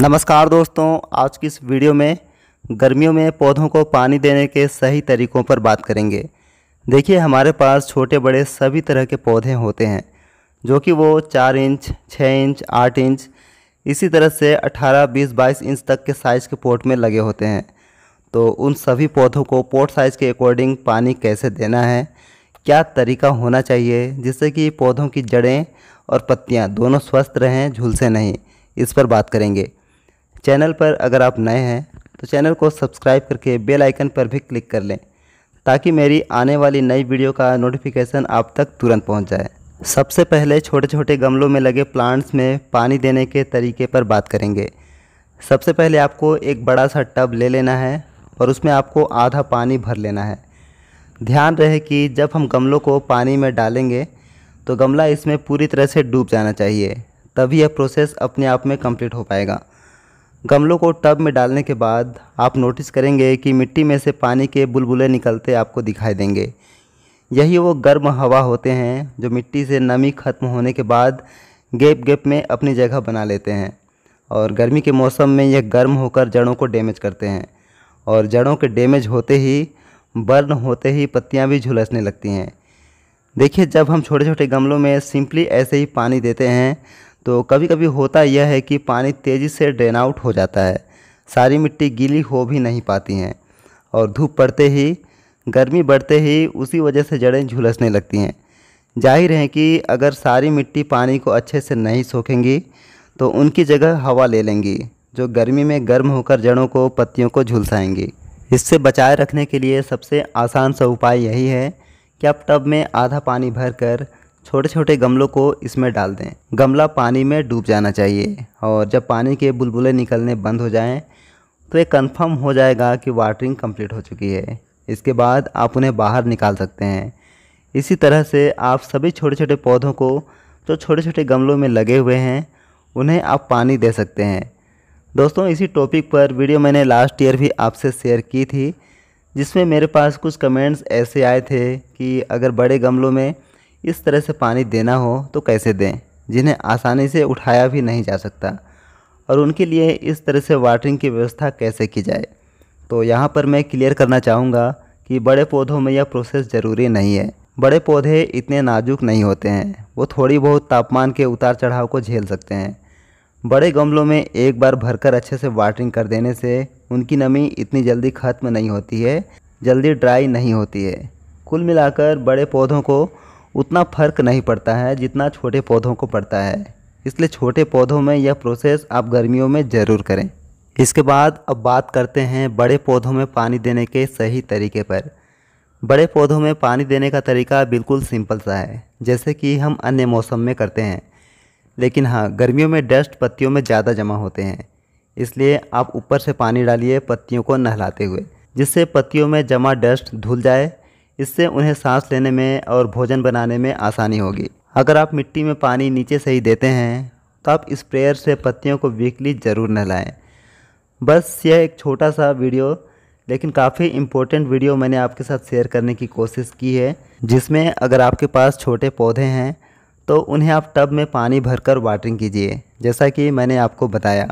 नमस्कार दोस्तों आज की इस वीडियो में गर्मियों में पौधों को पानी देने के सही तरीकों पर बात करेंगे देखिए हमारे पास छोटे बड़े सभी तरह के पौधे होते हैं जो कि वो चार इंच छः इंच आठ इंच इसी तरह से अठारह बीस बाईस इंच तक के साइज़ के पोट में लगे होते हैं तो उन सभी पौधों को पोट साइज़ के अकॉर्डिंग पानी कैसे देना है क्या तरीका होना चाहिए जिससे कि पौधों की जड़ें और पत्तियाँ दोनों स्वस्थ रहें झुलसे नहीं इस पर बात करेंगे चैनल पर अगर आप नए हैं तो चैनल को सब्सक्राइब करके बेल आइकन पर भी क्लिक कर लें ताकि मेरी आने वाली नई वीडियो का नोटिफिकेशन आप तक तुरंत पहुंच जाए सबसे पहले छोटे छोटे गमलों में लगे प्लांट्स में पानी देने के तरीके पर बात करेंगे सबसे पहले आपको एक बड़ा सा टब ले लेना है और उसमें आपको आधा पानी भर लेना है ध्यान रहे कि जब हम गमलों को पानी में डालेंगे तो गमला इसमें पूरी तरह से डूब जाना चाहिए तभी यह प्रोसेस अपने आप में कंप्लीट हो पाएगा गमलों को टब में डालने के बाद आप नोटिस करेंगे कि मिट्टी में से पानी के बुलबुले निकलते आपको दिखाई देंगे यही वो गर्म हवा होते हैं जो मिट्टी से नमी खत्म होने के बाद गेप गेप में अपनी जगह बना लेते हैं और गर्मी के मौसम में यह गर्म होकर जड़ों को डैमेज करते हैं और जड़ों के डैमेज होते ही बर्न होते ही पत्तियां भी झुलसने लगती हैं देखिए जब हम छोटे छोटे गमलों में सिंपली ऐसे ही पानी देते हैं तो कभी कभी होता यह है कि पानी तेज़ी से ड्रेन आउट हो जाता है सारी मिट्टी गीली हो भी नहीं पाती हैं और धूप पड़ते ही गर्मी बढ़ते ही उसी वजह से जड़ें झुलसने लगती हैं जाहिर है कि अगर सारी मिट्टी पानी को अच्छे से नहीं सोखेंगी तो उनकी जगह हवा ले लेंगी जो गर्मी में गर्म होकर जड़ों को पत्तियों को झुलसाएंगी इससे बचाए रखने के लिए सबसे आसान सा उपाय यही है कि आप टब में आधा पानी भरकर छोटे छोटे गमलों को इसमें डाल दें गमला पानी में डूब जाना चाहिए और जब पानी के बुलबुले निकलने बंद हो जाएं तो ये कंफर्म हो जाएगा कि वाटरिंग कंप्लीट हो चुकी है इसके बाद आप उन्हें बाहर निकाल सकते हैं इसी तरह से आप सभी छोटे छोटे पौधों को जो छोटे छोटे गमलों में लगे हुए हैं उन्हें आप पानी दे सकते हैं दोस्तों इसी टॉपिक पर वीडियो मैंने लास्ट ईयर भी आपसे शेयर की थी जिसमें मेरे पास कुछ कमेंट्स ऐसे आए थे कि अगर बड़े गमलों में इस तरह से पानी देना हो तो कैसे दें जिन्हें आसानी से उठाया भी नहीं जा सकता और उनके लिए इस तरह से वाटरिंग की व्यवस्था कैसे की जाए तो यहाँ पर मैं क्लियर करना चाहूँगा कि बड़े पौधों में यह प्रोसेस ज़रूरी नहीं है बड़े पौधे इतने नाजुक नहीं होते हैं वो थोड़ी बहुत तापमान के उतार चढ़ाव को झेल सकते हैं बड़े गमलों में एक बार भरकर अच्छे से वाटरिंग कर देने से उनकी नमी इतनी जल्दी ख़त्म नहीं होती है जल्दी ड्राई नहीं होती है कुल मिलाकर बड़े पौधों को उतना फ़र्क नहीं पड़ता है जितना छोटे पौधों को पड़ता है इसलिए छोटे पौधों में यह प्रोसेस आप गर्मियों में ज़रूर करें इसके बाद अब बात करते हैं बड़े पौधों में पानी देने के सही तरीके पर बड़े पौधों में पानी देने का तरीका बिल्कुल सिंपल सा है जैसे कि हम अन्य मौसम में करते हैं लेकिन हाँ गर्मियों में डस्ट पत्तियों में ज़्यादा जमा होते हैं इसलिए आप ऊपर से पानी डालिए पत्तियों को नहलाते हुए जिससे पत्तियों में जमा डस्ट धुल जाए इससे उन्हें सांस लेने में और भोजन बनाने में आसानी होगी अगर आप मिट्टी में पानी नीचे से ही देते हैं तो आप स्प्रेयर से पत्तियों को वीकली ज़रूर नहलाएं बस यह एक छोटा सा वीडियो लेकिन काफ़ी इम्पोर्टेंट वीडियो मैंने आपके साथ शेयर करने की कोशिश की है जिसमें अगर आपके पास छोटे पौधे हैं तो उन्हें आप टब में पानी भरकर वाटरिंग कीजिए जैसा कि मैंने आपको बताया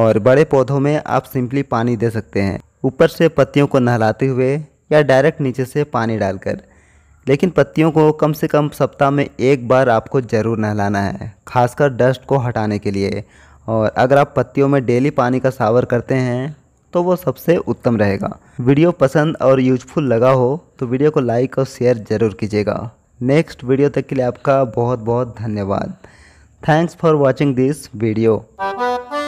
और बड़े पौधों में आप सिंपली पानी दे सकते हैं ऊपर से पत्तियों को नहलाते हुए या डायरेक्ट नीचे से पानी डालकर लेकिन पत्तियों को कम से कम सप्ताह में एक बार आपको ज़रूर नहलाना है खासकर डस्ट को हटाने के लिए और अगर आप पत्तियों में डेली पानी का सावर करते हैं तो वो सबसे उत्तम रहेगा वीडियो पसंद और यूजफुल लगा हो तो वीडियो को लाइक और शेयर ज़रूर कीजिएगा नेक्स्ट वीडियो तक के लिए आपका बहुत बहुत धन्यवाद thanks for watching this video